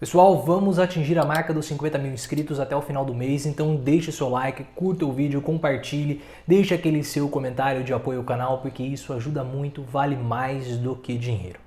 Pessoal, vamos atingir a marca dos 50 mil inscritos até o final do mês, então deixe seu like, curta o vídeo, compartilhe, deixe aquele seu comentário de apoio ao canal, porque isso ajuda muito, vale mais do que dinheiro.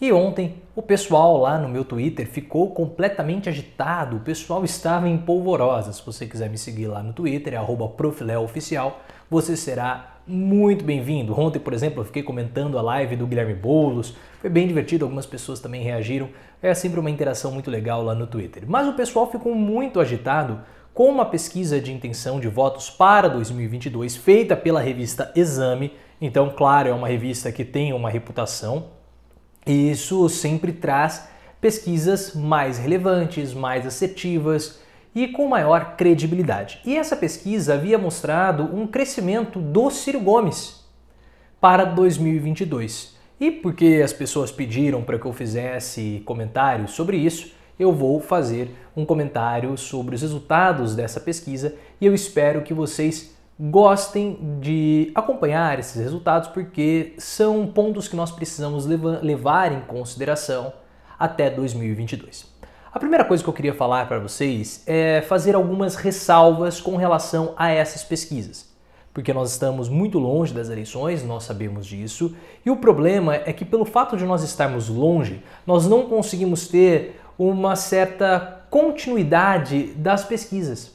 E ontem o pessoal lá no meu Twitter ficou completamente agitado, o pessoal estava em polvorosa. Se você quiser me seguir lá no Twitter, é profilé oficial, você será muito bem-vindo. Ontem, por exemplo, eu fiquei comentando a live do Guilherme Boulos, foi bem divertido, algumas pessoas também reagiram. É sempre uma interação muito legal lá no Twitter. Mas o pessoal ficou muito agitado com uma pesquisa de intenção de votos para 2022 feita pela revista Exame. Então, claro, é uma revista que tem uma reputação e isso sempre traz pesquisas mais relevantes, mais assertivas e com maior credibilidade. E essa pesquisa havia mostrado um crescimento do Ciro Gomes para 2022. E porque as pessoas pediram para que eu fizesse comentários sobre isso, eu vou fazer um comentário sobre os resultados dessa pesquisa e eu espero que vocês gostem de acompanhar esses resultados porque são pontos que nós precisamos levar em consideração até 2022. A primeira coisa que eu queria falar para vocês é fazer algumas ressalvas com relação a essas pesquisas. Porque nós estamos muito longe das eleições, nós sabemos disso, e o problema é que, pelo fato de nós estarmos longe, nós não conseguimos ter uma certa continuidade das pesquisas.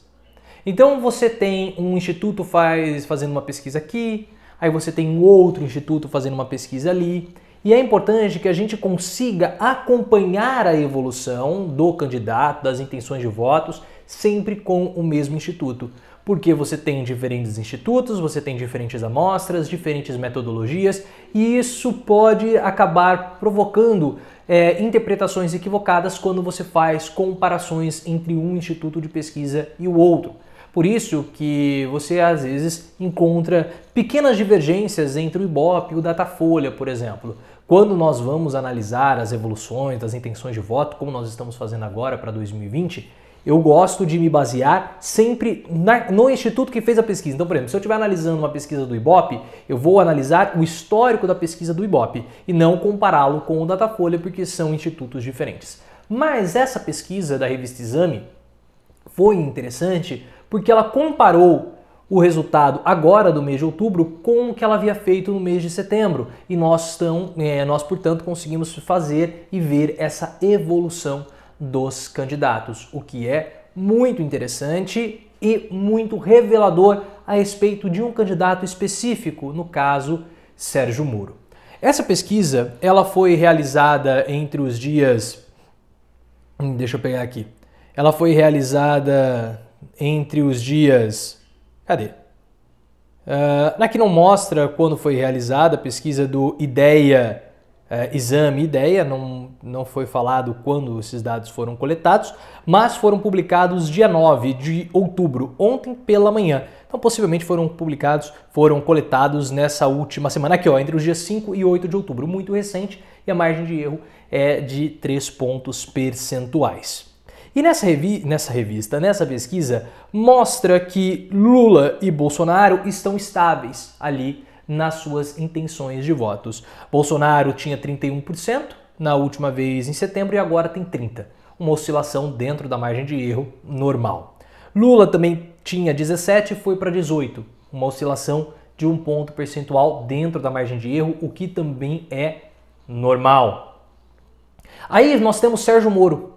Então você tem um instituto faz, fazendo uma pesquisa aqui, aí você tem um outro instituto fazendo uma pesquisa ali, e é importante que a gente consiga acompanhar a evolução do candidato, das intenções de votos, sempre com o mesmo instituto. Porque você tem diferentes institutos, você tem diferentes amostras, diferentes metodologias, e isso pode acabar provocando é, interpretações equivocadas quando você faz comparações entre um instituto de pesquisa e o outro. Por isso que você às vezes encontra pequenas divergências entre o IBOP e o Datafolha, por exemplo. Quando nós vamos analisar as evoluções das intenções de voto, como nós estamos fazendo agora para 2020, eu gosto de me basear sempre na, no instituto que fez a pesquisa. Então, por exemplo, se eu estiver analisando uma pesquisa do Ibope, eu vou analisar o histórico da pesquisa do Ibope e não compará-lo com o Datafolha, porque são institutos diferentes. Mas essa pesquisa da revista Exame foi interessante porque ela comparou o resultado agora do mês de outubro com o que ela havia feito no mês de setembro. E nós, estão, é, nós portanto, conseguimos fazer e ver essa evolução dos candidatos, o que é muito interessante e muito revelador a respeito de um candidato específico, no caso, Sérgio Moro. Essa pesquisa ela foi realizada entre os dias. Hum, deixa eu pegar aqui. Ela foi realizada entre os dias Cadê? Uh, ah, aqui não mostra quando foi realizada a pesquisa do IDEA, uh, eh, exame IDEA, não, não foi falado quando esses dados foram coletados, mas foram publicados dia 9 de outubro, ontem pela manhã. Então possivelmente foram publicados, foram coletados nessa última semana aqui, ó, entre os dias 5 e 8 de outubro, muito recente, e a margem de erro é de 3 pontos percentuais. E nessa, revi nessa revista, nessa pesquisa, mostra que Lula e Bolsonaro estão estáveis ali nas suas intenções de votos. Bolsonaro tinha 31% na última vez em setembro e agora tem 30%, uma oscilação dentro da margem de erro normal. Lula também tinha 17 e foi para 18, uma oscilação de um ponto percentual dentro da margem de erro, o que também é normal. Aí nós temos Sérgio Moro,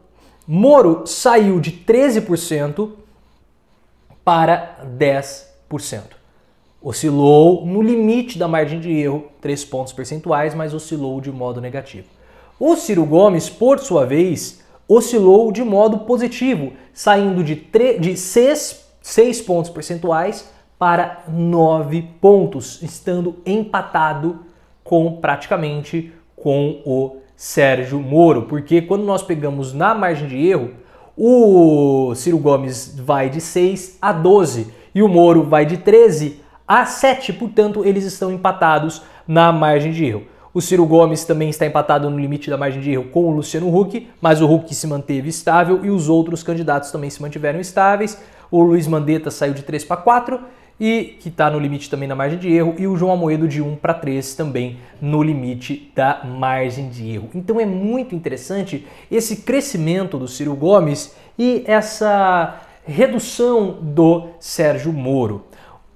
Moro saiu de 13% para 10%. Oscilou no limite da margem de erro, 3 pontos percentuais, mas oscilou de modo negativo. O Ciro Gomes, por sua vez, oscilou de modo positivo, saindo de, de 6, 6 pontos percentuais para 9 pontos, estando empatado com praticamente com o Sérgio Moro, porque quando nós pegamos na margem de erro, o Ciro Gomes vai de 6 a 12 e o Moro vai de 13 a 7, portanto, eles estão empatados na margem de erro. O Ciro Gomes também está empatado no limite da margem de erro com o Luciano Huck, mas o Huck se manteve estável e os outros candidatos também se mantiveram estáveis. O Luiz Mandetta saiu de 3 para 4 e que está no limite também na margem de erro, e o João Amoedo de 1 para 3 também no limite da margem de erro. Então é muito interessante esse crescimento do Ciro Gomes e essa redução do Sérgio Moro.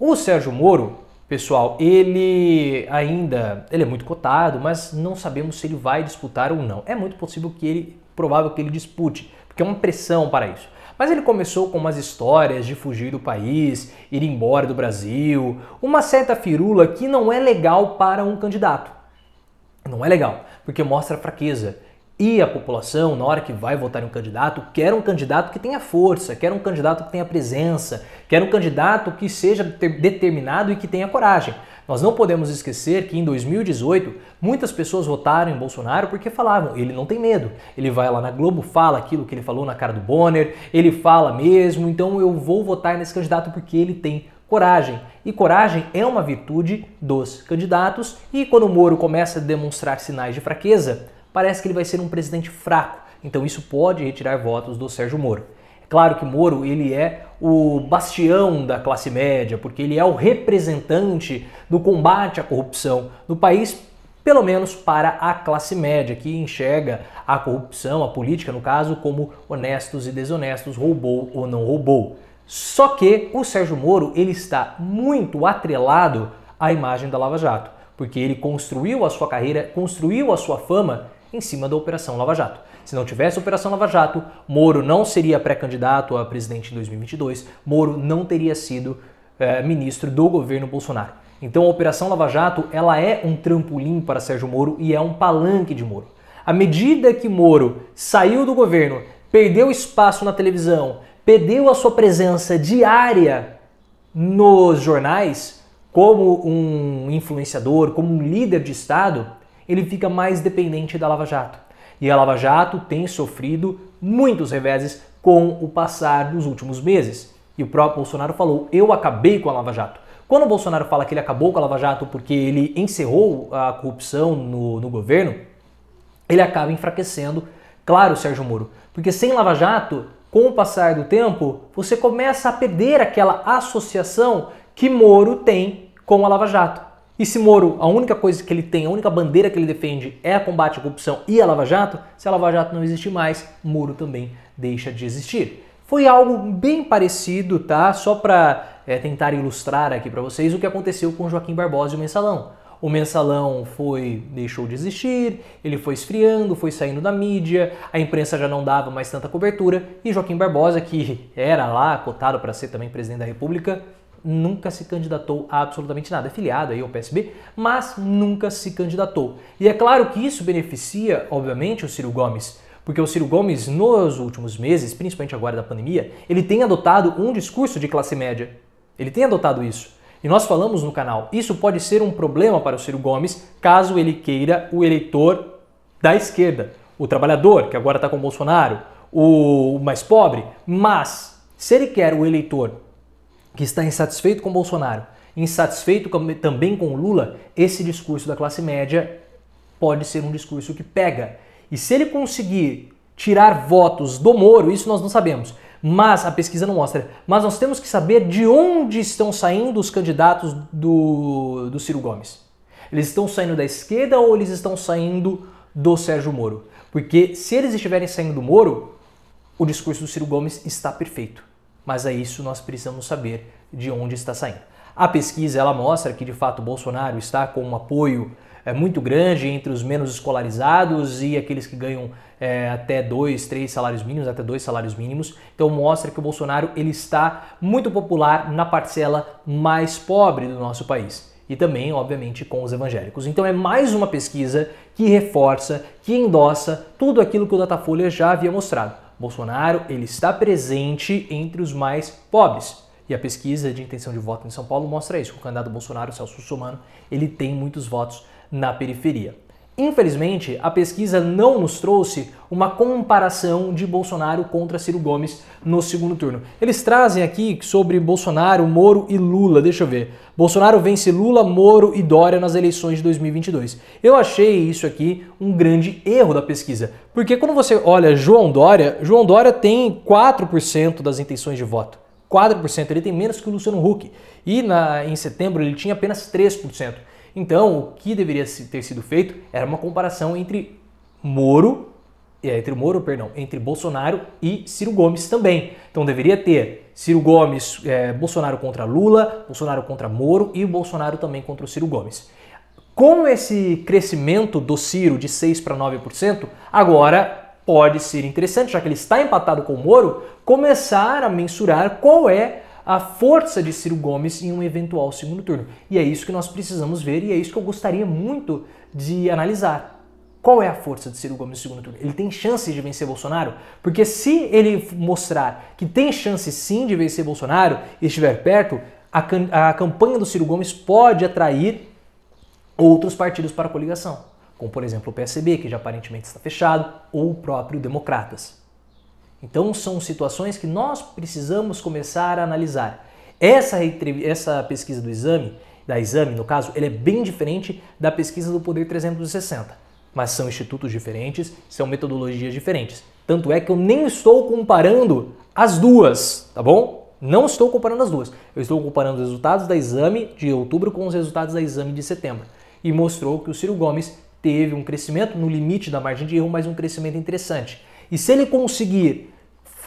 O Sérgio Moro, pessoal, ele ainda ele é muito cotado, mas não sabemos se ele vai disputar ou não. É muito possível que ele, provável que ele dispute, porque é uma pressão para isso. Mas ele começou com umas histórias de fugir do país, ir embora do Brasil, uma certa firula que não é legal para um candidato. Não é legal, porque mostra fraqueza e a população, na hora que vai votar em um candidato, quer um candidato que tenha força, quer um candidato que tenha presença, quer um candidato que seja determinado e que tenha coragem. Nós não podemos esquecer que em 2018 muitas pessoas votaram em Bolsonaro porque falavam, ele não tem medo. Ele vai lá na Globo, fala aquilo que ele falou na cara do Bonner, ele fala mesmo, então eu vou votar nesse candidato porque ele tem coragem. E coragem é uma virtude dos candidatos, e quando o Moro começa a demonstrar sinais de fraqueza, parece que ele vai ser um presidente fraco, então isso pode retirar votos do Sérgio Moro. É claro que Moro ele é o bastião da classe média, porque ele é o representante do combate à corrupção no país, pelo menos para a classe média, que enxerga a corrupção, a política no caso, como honestos e desonestos, roubou ou não roubou. Só que o Sérgio Moro ele está muito atrelado à imagem da Lava Jato, porque ele construiu a sua carreira, construiu a sua fama em cima da Operação Lava Jato. Se não tivesse Operação Lava Jato, Moro não seria pré-candidato a presidente em 2022, Moro não teria sido é, ministro do governo Bolsonaro. Então a Operação Lava Jato ela é um trampolim para Sérgio Moro e é um palanque de Moro. À medida que Moro saiu do governo, perdeu espaço na televisão, perdeu a sua presença diária nos jornais como um influenciador, como um líder de Estado, ele fica mais dependente da Lava Jato. E a Lava Jato tem sofrido muitos reveses com o passar dos últimos meses. E o próprio Bolsonaro falou: Eu acabei com a Lava Jato. Quando o Bolsonaro fala que ele acabou com a Lava Jato porque ele encerrou a corrupção no, no governo, ele acaba enfraquecendo, claro, Sérgio Moro. Porque sem Lava Jato, com o passar do tempo, você começa a perder aquela associação que Moro tem com a Lava Jato. E se Moro, a única coisa que ele tem, a única bandeira que ele defende é a combate à corrupção e a Lava Jato, se a Lava Jato não existir mais, Moro também deixa de existir. Foi algo bem parecido, tá? Só para é, tentar ilustrar aqui para vocês o que aconteceu com Joaquim Barbosa e o Mensalão. O mensalão foi deixou de existir, ele foi esfriando, foi saindo da mídia, a imprensa já não dava mais tanta cobertura e Joaquim Barbosa, que era lá cotado para ser também presidente da República, nunca se candidatou a absolutamente nada. É filiado aí ao PSB, mas nunca se candidatou. E é claro que isso beneficia, obviamente, o Ciro Gomes, porque o Ciro Gomes, nos últimos meses, principalmente agora da pandemia, ele tem adotado um discurso de classe média. Ele tem adotado isso. E nós falamos no canal, isso pode ser um problema para o Ciro Gomes caso ele queira o eleitor da esquerda, o trabalhador, que agora está com o Bolsonaro, o mais pobre, mas se ele quer o eleitor que está insatisfeito com Bolsonaro, insatisfeito também com Lula, esse discurso da classe média pode ser um discurso que pega. E se ele conseguir tirar votos do Moro, isso nós não sabemos, mas a pesquisa não mostra. Mas nós temos que saber de onde estão saindo os candidatos do, do Ciro Gomes. Eles estão saindo da esquerda ou eles estão saindo do Sérgio Moro? Porque se eles estiverem saindo do Moro, o discurso do Ciro Gomes está perfeito mas a é isso nós precisamos saber de onde está saindo. A pesquisa ela mostra que de fato Bolsonaro está com um apoio é, muito grande entre os menos escolarizados e aqueles que ganham é, até dois, três salários mínimos, até dois salários mínimos. Então mostra que o Bolsonaro ele está muito popular na parcela mais pobre do nosso país. E também, obviamente, com os evangélicos. Então é mais uma pesquisa que reforça, que endossa tudo aquilo que o Datafolha já havia mostrado. Bolsonaro ele está presente entre os mais pobres. E a pesquisa de intenção de voto em São Paulo mostra isso. O candidato Bolsonaro, Celso Sussumano, ele tem muitos votos na periferia. Infelizmente, a pesquisa não nos trouxe uma comparação de Bolsonaro contra Ciro Gomes no segundo turno. Eles trazem aqui sobre Bolsonaro, Moro e Lula, deixa eu ver. Bolsonaro vence Lula, Moro e Dória nas eleições de 2022. Eu achei isso aqui um grande erro da pesquisa, porque quando você olha João Dória, João Dória tem 4% das intenções de voto. 4%, ele tem menos que o Luciano Huck. E na, em setembro ele tinha apenas 3%. Então, o que deveria ter sido feito era uma comparação entre Moro, é, entre Moro, perdão, entre Bolsonaro e Ciro Gomes também. Então deveria ter Ciro Gomes, é, Bolsonaro contra Lula, Bolsonaro contra Moro e Bolsonaro também contra o Ciro Gomes. Com esse crescimento do Ciro de 6 para 9%, agora pode ser interessante, já que ele está empatado com o Moro, começar a mensurar qual é a força de Ciro Gomes em um eventual segundo turno. E é isso que nós precisamos ver e é isso que eu gostaria muito de analisar. Qual é a força de Ciro Gomes no segundo turno? Ele tem chance de vencer Bolsonaro? Porque se ele mostrar que tem chance sim de vencer Bolsonaro e estiver perto, a, a campanha do Ciro Gomes pode atrair outros partidos para a coligação, como por exemplo o PSB, que já aparentemente está fechado, ou o próprio Democratas. Então são situações que nós precisamos começar a analisar. Essa, essa pesquisa do exame, da exame no caso, ela é bem diferente da pesquisa do Poder 360. Mas são institutos diferentes, são metodologias diferentes. Tanto é que eu nem estou comparando as duas, tá bom? Não estou comparando as duas. Eu estou comparando os resultados da exame de outubro com os resultados da exame de setembro. E mostrou que o Ciro Gomes teve um crescimento no limite da margem de erro, mas um crescimento interessante. E se ele conseguir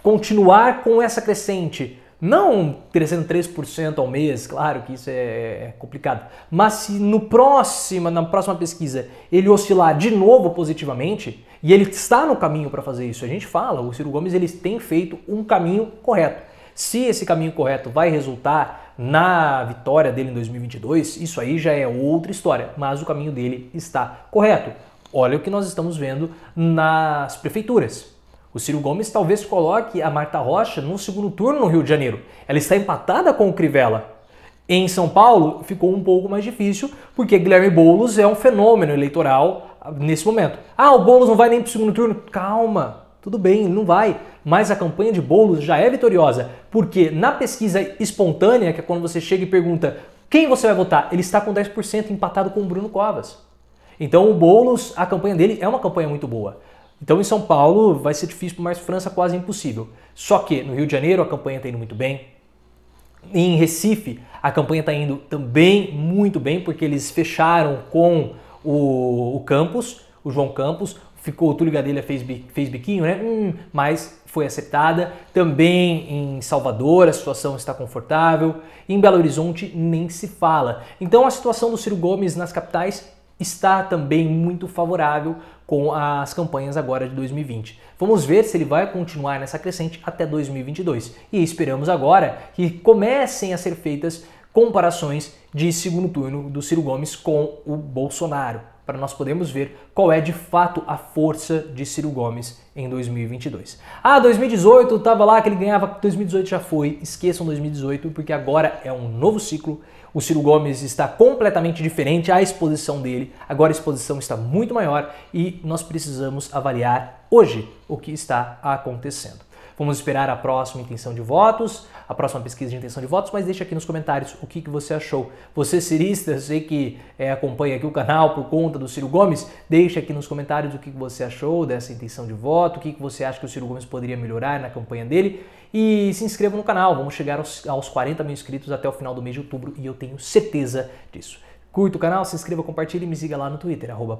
continuar com essa crescente. Não crescendo 3% ao mês, claro que isso é, é complicado. Mas se no próximo, na próxima pesquisa ele oscilar de novo positivamente, e ele está no caminho para fazer isso, a gente fala, o Ciro Gomes ele tem feito um caminho correto. Se esse caminho correto vai resultar na vitória dele em 2022, isso aí já é outra história, mas o caminho dele está correto. Olha o que nós estamos vendo nas prefeituras. O Ciro Gomes talvez coloque a Marta Rocha no segundo turno no Rio de Janeiro. Ela está empatada com o Crivella. Em São Paulo ficou um pouco mais difícil, porque Guilherme Boulos é um fenômeno eleitoral ah, nesse momento. Ah, o Boulos não vai nem para o segundo turno. Calma, tudo bem, ele não vai. Mas a campanha de Boulos já é vitoriosa, porque na pesquisa espontânea, que é quando você chega e pergunta quem você vai votar, ele está com 10% empatado com o Bruno Covas. Então o Boulos, a campanha dele é uma campanha muito boa. Então, em São Paulo vai ser difícil, mas França é quase impossível. Só que no Rio de Janeiro a campanha está indo muito bem. Em Recife a campanha está indo também muito bem, porque eles fecharam com o, o Campos, o João Campos. Ficou o Túlio Gadelha fez, fez biquinho, né? Hum, mas foi aceitada. Também em Salvador a situação está confortável. Em Belo Horizonte nem se fala. Então a situação do Ciro Gomes nas capitais está também muito favorável com as campanhas agora de 2020. Vamos ver se ele vai continuar nessa crescente até 2022 e esperamos agora que comecem a ser feitas comparações de segundo turno do Ciro Gomes com o Bolsonaro para nós podermos ver qual é de fato a força de Ciro Gomes em 2022. Ah, 2018 estava lá que ele ganhava, 2018 já foi, esqueçam 2018 porque agora é um novo ciclo. O Ciro Gomes está completamente diferente à exposição dele. Agora a exposição está muito maior e nós precisamos avaliar hoje o que está acontecendo. Vamos esperar a próxima intenção de votos, a próxima pesquisa de intenção de votos, mas deixa aqui nos comentários o que, que você achou. Você cirista, eu sei que é, acompanha aqui o canal por conta do Ciro Gomes, deixa aqui nos comentários o que, que você achou dessa intenção de voto, o que, que você acha que o Ciro Gomes poderia melhorar na campanha dele e se inscreva no canal, vamos chegar aos, aos 40 mil inscritos até o final do mês de outubro e eu tenho certeza disso. Curta o canal, se inscreva, compartilhe e me siga lá no Twitter, arroba